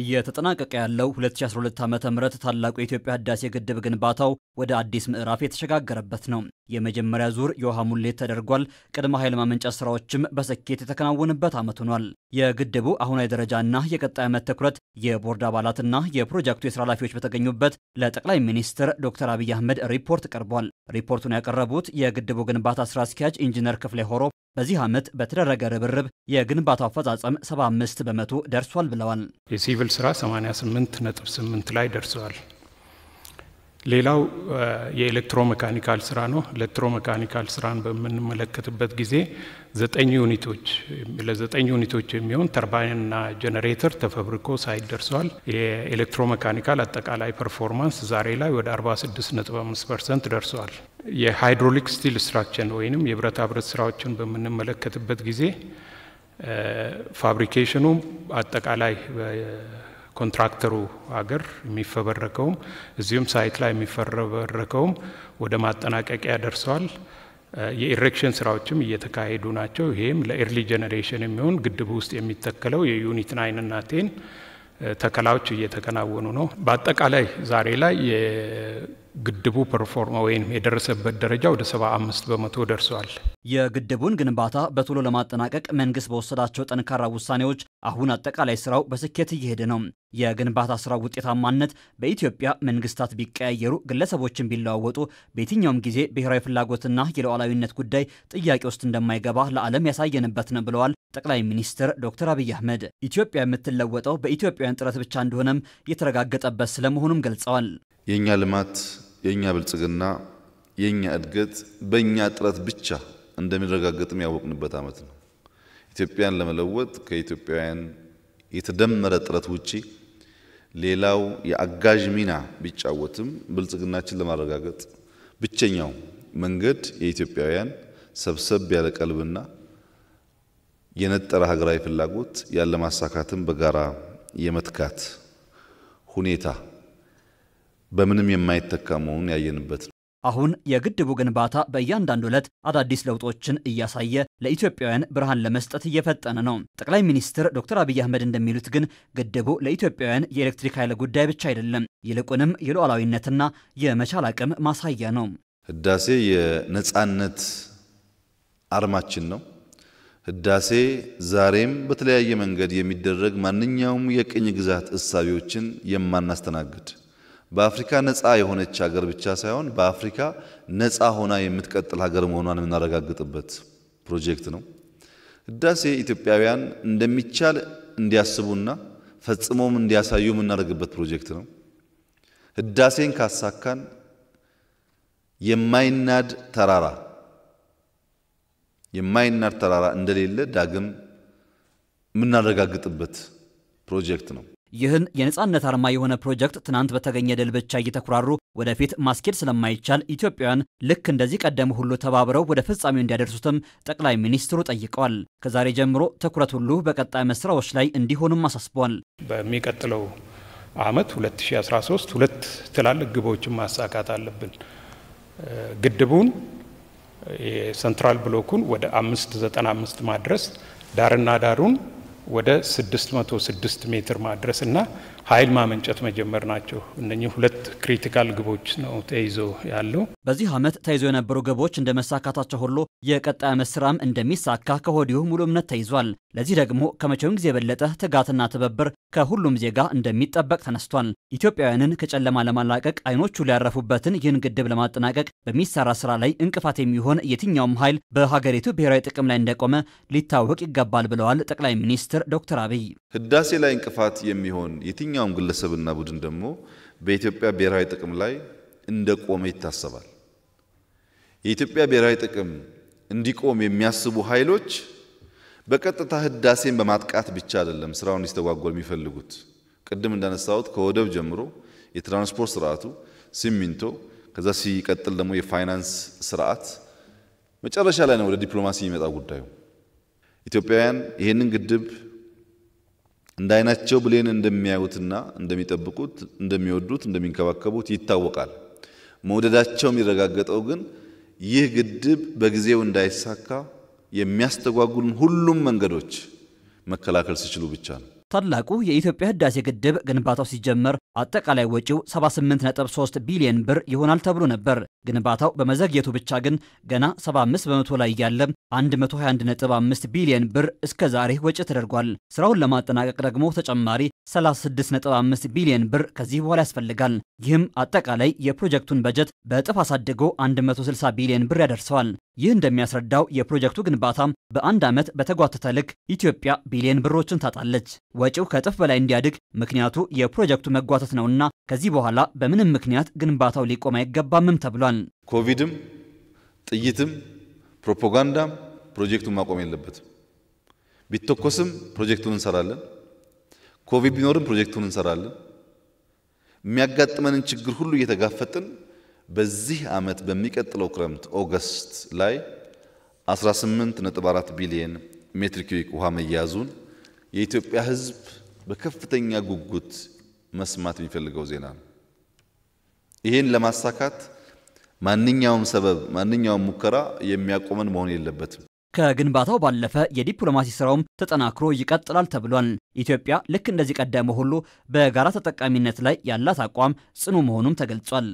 እየተጠናቀቀ ያለው 2012 ዓ ም ታላቁ የኢትዮጵያ ህዳሴ ግድብ ግንባታው ወደ አዲስ ምዕራፍ የተሸጋገረበት ነው። የመጀመሪያ ዙር የውሃ ሙሌት ተደርጓል። ቅድመ ኃይል ማመንጫ ስራዎችም በስኬት የተከናወነበት ዓመት ሆኗል። የግድቡ አሁናዊ ደረጃና የቀጣይ ዓመት ትኩረት የቦርድ አባላትና የፕሮጀክቱ የስራ ኃላፊዎች በተገኙበት ለጠቅላይ ሚኒስትር ዶክተር አብይ አህመድ ሪፖርት ቀርቧል። ሪፖርቱን ያቀረቡት የግድቡ ግንባታ ስራ አስኪያጅ ኢንጂነር ክፍሌ ሆሮ በዚህ ዓመት በተደረገ ርብርብ የግንባታው አፈጻጸም 75 በመቶ ደርሷል ብለዋል። የሲቪል ስራ 88 ነጥብ 8 ላይ ደርሰዋል። ሌላው የኤሌክትሮ መካኒካል ስራ ነው። ኤሌክትሮሜካኒካል መካኒካል ስራን በምንመለከትበት ጊዜ ዘጠኝ ዩኒቶች ለዘጠኝ ዩኒቶች የሚሆን ተርባይንና ጀኔሬተር ተፈብርኮ ሳይት ደርሰዋል። የኤሌክትሮሜካኒካል መካኒካል አጠቃላይ ፐርፎርማንስ ዛሬ ላይ ወደ 46.5 ፐርሰንት ደርሰዋል። የሃይድሮሊክ ስቲል ስትራክቸር ወይንም የብረታ ብረት ስራዎችን በምንመለከትበት ጊዜ ፋብሪኬሽኑ አጠቃላይ ኮንትራክተሩ ሀገር የሚፈበረከውም እዚሁም ሳይት ላይ የሚፈበረከውም ወደ ማጠናቀቂያ ደርሰዋል። የኢሬክሽን ስራዎችም እየተካሄዱ ናቸው። ይሄም ለኤርሊ ጀኔሬሽን የሚሆን ግድቡ ውስጥ የሚተከለው የዩኒት ናይን እና ቴን ተከላዎች እየተከናወኑ ነው። በአጠቃላይ ዛሬ ላይ ግድቡ ፐርፎርማ ወይም የደረሰበት ደረጃ ወደ 75 በመቶ ደርሷል። የግድቡን ግንባታ በቶሎ ለማጠናቀቅ መንግስት በወሰዳቸው ጠንካራ ውሳኔዎች አሁን አጠቃላይ ስራው በስኬት እየሄደ ነው። የግንባታ ስራው ውጤታማነት በኢትዮጵያ መንግስታት ቢቀያየሩ፣ ግለሰቦችን ቢለዋወጡ በየትኛውም ጊዜ ብሔራዊ ፍላጎትና የሉዓላዊነት ጉዳይ ጥያቄ ውስጥ እንደማይገባ ለዓለም ያሳየንበት ነው ብለዋል ጠቅላይ ሚኒስትር ዶክተር አብይ አህመድ። ኢትዮጵያ የምትለወጠው በኢትዮጵያውያን ጥረት ብቻ እንደሆነም የተረጋገጠበት ስለመሆኑም ገልጸዋል። የእኛ ልማት የእኛ ብልጽግና የእኛ እድገት በእኛ ጥረት ብቻ እንደሚረጋገጥም ያወቅንበት ዓመት ነው። ኢትዮጵያን ለመለወጥ ከኢትዮጵያውያን የተደመረ ጥረት ውጪ ሌላው የአጋዥ ሚና ቢጫወትም ብልጽግናችን ለማረጋገጥ ብቸኛው መንገድ የኢትዮጵያውያን ሰብሰብ ያለ ቀልብና የነጠረ ሀገራዊ ፍላጎት ያለ ማሳካትን በጋራ የመትካት ሁኔታ በምንም የማይተካ መሆኑን ያየንበት ነው። አሁን የግድቡ ግንባታ በእያንዳንዱ ዕለት አዳዲስ ለውጦችን እያሳየ ለኢትዮጵያውያን ብርሃን ለመስጠት እየፈጠነ ነው። ጠቅላይ ሚኒስትር ዶክተር አብይ አህመድ እንደሚሉት ግን ግድቡ ለኢትዮጵያውያን የኤሌክትሪክ ኃይል ጉዳይ ብቻ አይደለም፣ ይልቁንም የሉዓላዊነትና የመቻል አቅም ማሳያ ነው። ህዳሴ የነጻነት አርማችን ነው። ህዳሴ ዛሬም በተለያየ መንገድ የሚደረግ ማንኛውም የቅኝ ግዛት እሳቢዎችን የማናስተናግድ በአፍሪካ ነፃ የሆነች ሀገር ብቻ ሳይሆን በአፍሪካ ነፃ ሆና የምትቀጥል ሀገር መሆኗን የምናረጋግጥበት ፕሮጀክት ነው። ህዳሴ ኢትዮጵያውያን እንደሚቻል እንዲያስቡና ፈጽሞም እንዲያሳዩ የምናደርግበት ፕሮጀክት ነው። ህዳሴን ካሳካን የማይናድ ተራራ የማይናድ ተራራ እንደሌለ ዳግም የምናረጋግጥበት ፕሮጀክት ነው። ይህን የነጻነት አርማ የሆነ ፕሮጀክት ትናንት በተገኘ ድል ብቻ እየተኩራሩ ወደፊት ማስኬድ ስለማይቻል ኢትዮጵያውያን ልክ እንደዚህ ቀደም ሁሉ ተባብረው ወደ ፍጻሜው እንዲያደርሱትም ጠቅላይ ሚኒስትሩ ጠይቀዋል። ከዛሬ ጀምሮ ትኩረት ሁሉ በቀጣይ መስራዎች ላይ እንዲሆኑም አሳስበዋል። በሚቀጥለው አመት 2013 ሁለት ትላልቅ ግቦችን ማሳካት አለብን። ግድቡን የሰንትራል ብሎኩን ወደ 595 ማድረስ ዳርና ዳሩን ወደ 606 ሜትር ማድረስና ኃይል ማመንጨት መጀመር ናቸው። እነኚህ ሁለት ክሪቲካል ግቦች ነው ተይዞ ያለው። በዚህ ዓመት ተይዞ የነበሩ ግቦች እንደ መሳካታቸው ሁሉ የቀጣይ ዓመት ስራም እንደሚሳካ ከወዲሁ ሙሉ እምነት ተይዟል። ለዚህ ደግሞ ከመቼውም ጊዜ የበለጠ ትጋትና ትብብር ከሁሉም ዜጋ እንደሚጠበቅ ተነስቷል። ኢትዮጵያውያንን ከጨለማ ለማላቀቅ አይኖቹ ሊያረፉበትን ይህን ግድብ ለማጠናቀቅ በሚሰራ ስራ ላይ እንቅፋት የሚሆን የትኛውም ኃይል በሀገሪቱ ብሔራዊ ጥቅም ላይ እንደቆመ ሊታወቅ ይገባል ብለዋል ጠቅላይ ሚኒስትር ዶክተር አብይ ህዳሴ ላይ እንቅፋት የሚሆን የትኛውም ግለሰብና ቡድን ደግሞ በኢትዮጵያ ብሔራዊ ጥቅም ላይ እንደቆመ ይታሰባል። የኢትዮጵያ ብሔራዊ ጥቅም እንዲቆም የሚያስቡ ኃይሎች በቀጥታ ህዳሴን በማጥቃት ብቻ አይደለም ስራውን ሊስተጓጎል የሚፈልጉት። ቅድም እንዳነሳሁት ከወደብ ጀምሮ የትራንስፖርት ስርዓቱ፣ ሲሚንቶ፣ ከዛ ሲቀጥል ደግሞ የፋይናንስ ስርዓት መጨረሻ ላይ ነው ወደ ዲፕሎማሲ የሚመጣ ጉዳዩ። ኢትዮጵያውያን ይህንን ግድብ እንደ አይናቸው ብሌን እንደሚያዩትና እንደሚጠብቁት እንደሚወዱት እንደሚንከባከቡት ይታወቃል። መውደዳቸው የሚረጋገጠው ግን ይህ ግድብ በጊዜው እንዳይሳካ የሚያስተጓጉሉን ሁሉም መንገዶች መከላከል ሲችሉ ብቻ ነው። ታላቁ የኢትዮጵያ ህዳሴ ግድብ ግንባታው ሲጀመር አጠቃላይ ወጪው 78.3 ቢሊዮን ብር ይሆናል ተብሎ ነበር። ግንባታው በመዘግየቱ ብቻ ግን ገና 75 በመቶ ላይ ያለ 121.5 ቢሊዮን ብር እስከ ዛሬ ወጪ ተደርጓል። ስራውን ለማጠናቀቅ ደግሞ ተጨማሪ 36.5 ቢሊዮን ብር ከዚህ በኋላ ያስፈልጋል። ይህም አጠቃላይ የፕሮጀክቱን በጀት በእጥፍ አሳድጎ 160 ቢሊዮን ብር ያደርሰዋል። ይህ እንደሚያስረዳው የፕሮጀክቱ ግንባታም በአንድ ዓመት በተጓተተ ልክ ኢትዮጵያ ቢሊየን ብሮችን ታጣለች። ወጪው ከእጥፍ በላይ እንዲያድግ ምክንያቱ የፕሮጀክቱ መጓተት ነውና ከዚህ በኋላ በምንም ምክንያት ግንባታው ሊቆም አይገባምም ተብሏል። ኮቪድም፣ ጥይትም፣ ፕሮፓጋንዳም ፕሮጀክቱን ማቆም የለበትም። ቢተኮስም ፕሮጀክቱን እንሰራለን። ኮቪድ ቢኖርም ፕሮጀክቱን እንሰራለን። የሚያጋጥመንን ችግር ሁሉ እየተጋፈጥን በዚህ ዓመት በሚቀጥለው ክረምት ኦገስት ላይ 18.4 ቢሊየን ሜትር ኪዩቢክ ውሃ መያዙን የኢትዮጵያ ሕዝብ በከፍተኛ ጉጉት መስማት የሚፈልገው ዜና ነው። ይህን ለማሳካት ማንኛውም ሰበብ፣ ማንኛውም ሙከራ የሚያቆመን መሆን የለበትም። ከግንባታው ባለፈ የዲፕሎማሲ ስራውም ተጠናክሮ ይቀጥላል ተብሏል። ኢትዮጵያ ልክ እንደዚህ ቀደመ ሁሉ በጋራ ተጠቃሚነት ላይ ያላት አቋም ጽኑ መሆኑም ተገልጿል።